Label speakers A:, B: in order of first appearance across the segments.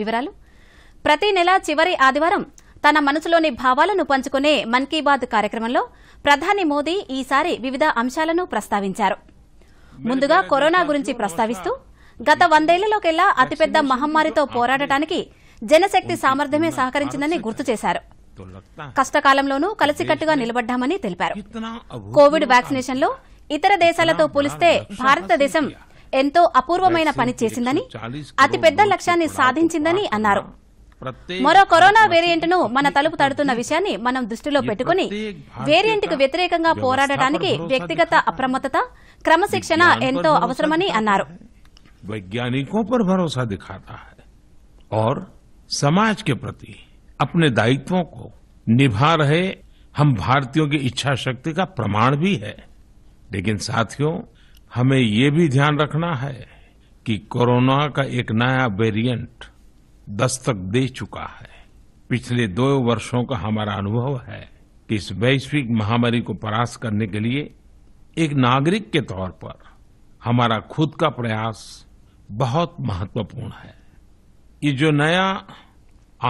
A: వివరాలు ప్రతి నెల చివరి ఆదివారం తన మనసులోని భావాలను పంచుకునే మన్ కీ బాత్ కార్యక్రమంలో ప్రధాని మోదీ ఈసారి వివిధ అంశాలను ప్రస్తావించారు ముందుగా కరోనా గురించి ప్రస్తావిస్తూ గత వందేళ్లలోకెల్లా అతిపెద్ద మహమ్మారితో పోరాడటానికి జనశక్తి సామర్థ్యమే సహకరించిందని గుర్తు చేశారు కష్టకాలంలోనూ కలిసికట్టుగా నిలబడ్డామని తెలిపారు కోవిడ్ వ్యాక్సినేషన్లో ఇతర దేశాలతో పోలిస్తే భారతదేశం ఎంతో అపూర్వమైన పని చేసిందని అతిపెద్ద లక్ష్యాన్ని సాధించిందని అన్నారు మరో కరోనా వేరియంట్ ను మన తలుపు తడుతున్న విషయాన్ని మనం దృష్టిలో పెట్టుకుని వేరియంట్ కు వ్యతిరేకంగా పోరాడటానికి వ్యక్తిగత అప్రమత్తత క్రమశిక్షణ ఎంతో అవసరమని అన్నారు
B: వైజ్ఞానికో పర్ భరోసా దిఖాతా और समाज के प्रति अपने दायित्वों को निभा रहे हम भारतीयों की हमें ये भी ध्यान रखना है कि कोरोना का एक नया वेरिएंट दस्तक दे चुका है पिछले दो वर्षों का हमारा अनुभव है कि इस वैश्विक महामारी को परास्त करने के लिए एक नागरिक के तौर पर हमारा खुद का प्रयास बहुत महत्वपूर्ण है ये जो नया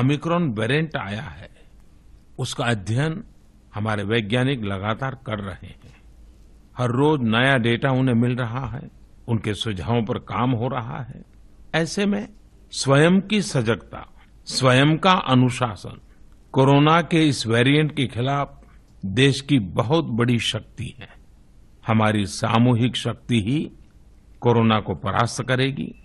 B: ओमिक्रॉन वेरिएंट आया है उसका अध्ययन हमारे वैज्ञानिक लगातार कर रहे हैं हर रोज नया डेटा उन्हें मिल रहा है उनके सुझावों पर काम हो रहा है ऐसे में स्वयं की सजगता स्वयं का अनुशासन कोरोना के इस वेरिएंट के खिलाफ देश की बहुत बड़ी शक्ति है हमारी सामूहिक शक्ति ही कोरोना को परास्त करेगी